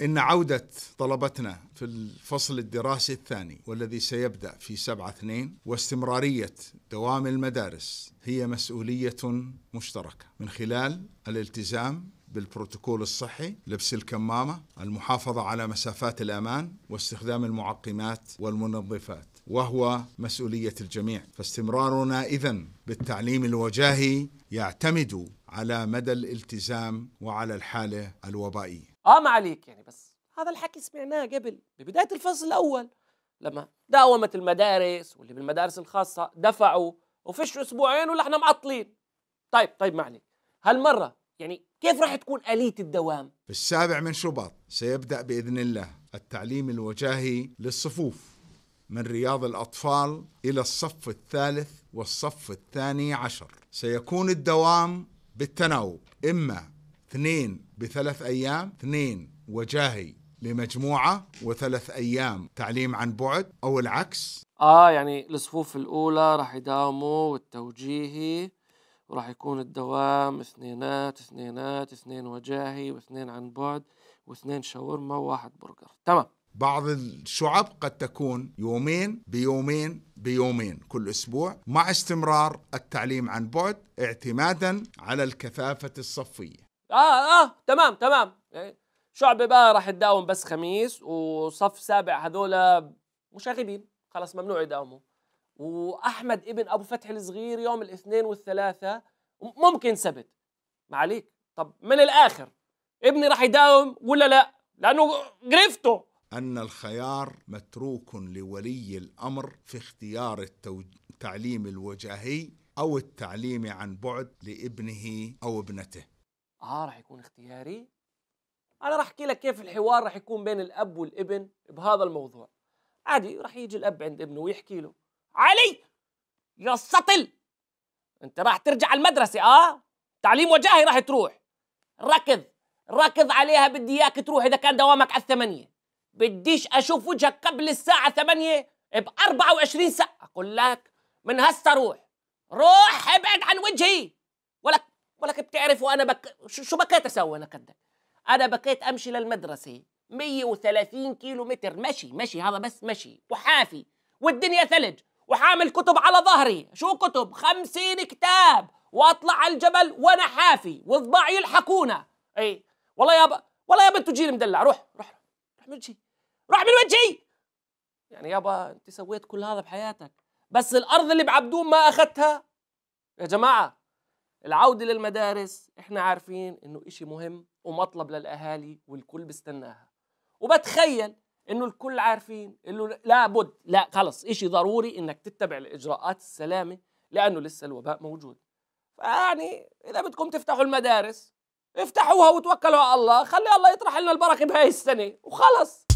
إن عودة طلبتنا في الفصل الدراسي الثاني والذي سيبدأ في سبعة اثنين واستمرارية دوام المدارس هي مسؤولية مشتركة من خلال الالتزام بالبروتوكول الصحي لبس الكمامة المحافظة على مسافات الأمان واستخدام المعقمات والمنظفات وهو مسؤولية الجميع فاستمرارنا إذا بالتعليم الوجاهي يعتمد على مدى الالتزام وعلى الحالة الوبائية اه ما عليك يعني بس هذا الحكي سمعناه قبل ببدايه الفصل الاول لما داومت المدارس واللي بالمدارس الخاصه دفعوا وفش اسبوعين ولا احنا معطلين طيب طيب ما عليك هالمره يعني كيف راح تكون آلية الدوام؟ في السابع من شباط سيبدأ بإذن الله التعليم الوجاهي للصفوف من رياض الأطفال إلى الصف الثالث والصف الثاني عشر سيكون الدوام بالتناوب إما اثنين بثلاث أيام اثنين وجاهي لمجموعة وثلاث أيام تعليم عن بعد أو العكس آه يعني الصفوف الأولى راح يداوموا والتوجيهي وراح يكون الدوام اثنينات اثنينات اثنين وجاهي واثنين عن بعد واثنين شاورما وواحد برجر تمام بعض الشعب قد تكون يومين بيومين بيومين كل اسبوع مع استمرار التعليم عن بعد اعتمادا على الكثافه الصفيه اه اه تمام تمام إيه، شعبة بقى راح تداوم بس خميس وصف سابع هذول مشاغبين خلاص ممنوع يداوموا واحمد ابن ابو فتح الصغير يوم الاثنين والثلاثة ممكن سبت ما عليك طب من الاخر ابني راح يداوم ولا لا لانه قرفته ان الخيار متروك لولي الامر في اختيار التعليم الوجاهي او التعليم عن بعد لابنه او ابنته اه راح يكون اختياري انا راح احكي لك كيف الحوار راح يكون بين الاب والابن بهذا الموضوع عادي راح يجي الاب عند ابنه ويحكي له علي يا السطل انت راح ترجع المدرسه اه تعليم وجاهي راح تروح ركض ركض عليها بدي اياك تروح اذا كان دوامك على الثمانية بديش اشوف وجهك قبل الساعة ثمانية ب 24 ساعة اقول لك من هسه روح روح ابعد عن وجهي ولك ولكن بتعرف وانا بك... شو بكيت اسوي انا قدك انا بكيت امشي للمدرسه 130 كيلو متر مشي مشي هذا بس مشي وحافي والدنيا ثلج وحامل كتب على ظهري شو كتب خمسين كتاب واطلع على الجبل وانا حافي وضباعي يلحقونا اي والله يابا والله يابا بنت جيل مدلع روح روح روح من وجهي روح من وجهي يعني يابا انت سويت كل هذا بحياتك بس الارض اللي بعبدون ما اخذتها يا جماعه العودة للمدارس احنا عارفين انه اشي مهم ومطلب للاهالي والكل بستناها وبتخيل انه الكل عارفين انه لابد لا خلص اشي ضروري انك تتبع الاجراءات السلامه لانه لسه الوباء موجود فيعني اذا بدكم تفتحوا المدارس افتحوها وتوكلوا على الله خلي الله يطرح لنا البركه بهاي السنه وخلص